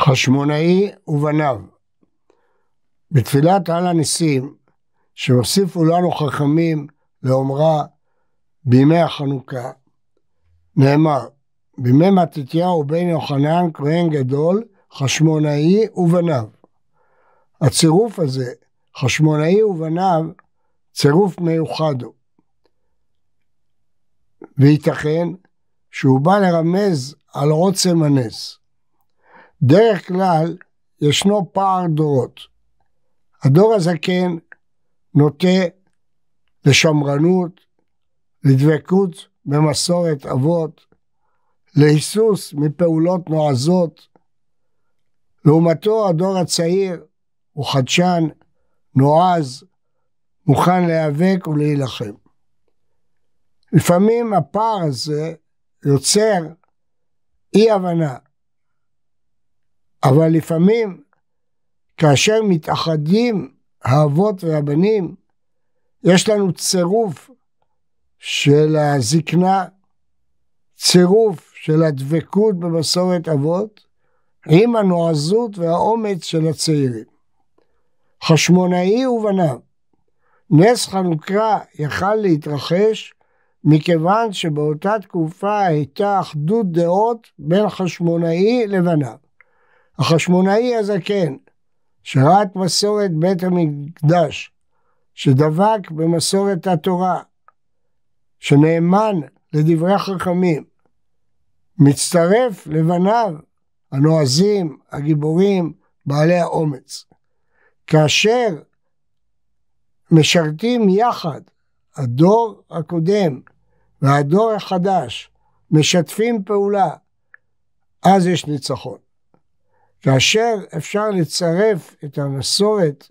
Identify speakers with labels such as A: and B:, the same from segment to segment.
A: חשמונאי ובניו. בתפילת על הניסים שהוסיפו לנו חכמים לאומרה בימי החנוכה נאמר בימי מתתיהו בן יוחנן כהן גדול חשמונאי ובניו. הצירוף הזה חשמונאי ובניו צירוף מיוחד הוא. וייתכן שהוא בא לרמז על עוצם הנס. דרך כלל ישנו פער דורות. הדור הזקן נוטה לשמרנות, לדבקות במסורת אבות, להיסוס מפעולות נועזות. לעומתו הדור הצעיר הוא חדשן, נועז, מוכן להיאבק ולהילחם. לפעמים הפער הזה יוצר אי הבנה אבל לפעמים כאשר מתאחדים האבות והבנים, יש לנו צירוף של הזקנה, צירוף של הדבקות במסורת אבות, עם הנועזות והאומץ של הצעירים. חשמונאי ובניו, נס חנוכה יכל להתרחש מכיוון שבאותה תקופה הייתה אחדות דעות בין חשמונאי לבניו. החשמונאי הזקן, כן, שרת מסורת בית המקדש, שדבק במסורת התורה, שנאמן לדברי החכמים, מצטרף לבניו הנועזים, הגיבורים, בעלי האומץ. כאשר משרתים יחד הדור הקודם והדור החדש, משתפים פעולה, אז יש ניצחון. כאשר אפשר לצרף את המסורת,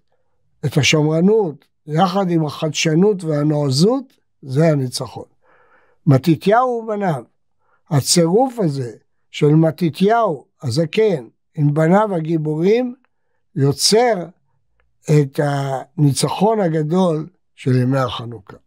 A: את השמרנות, יחד עם החדשנות והנועזות, זה הניצחון. מתתיהו ובניו, הצירוף הזה של מתתיהו הזקן עם בניו הגיבורים, יוצר את הניצחון הגדול של ימי החנוכה.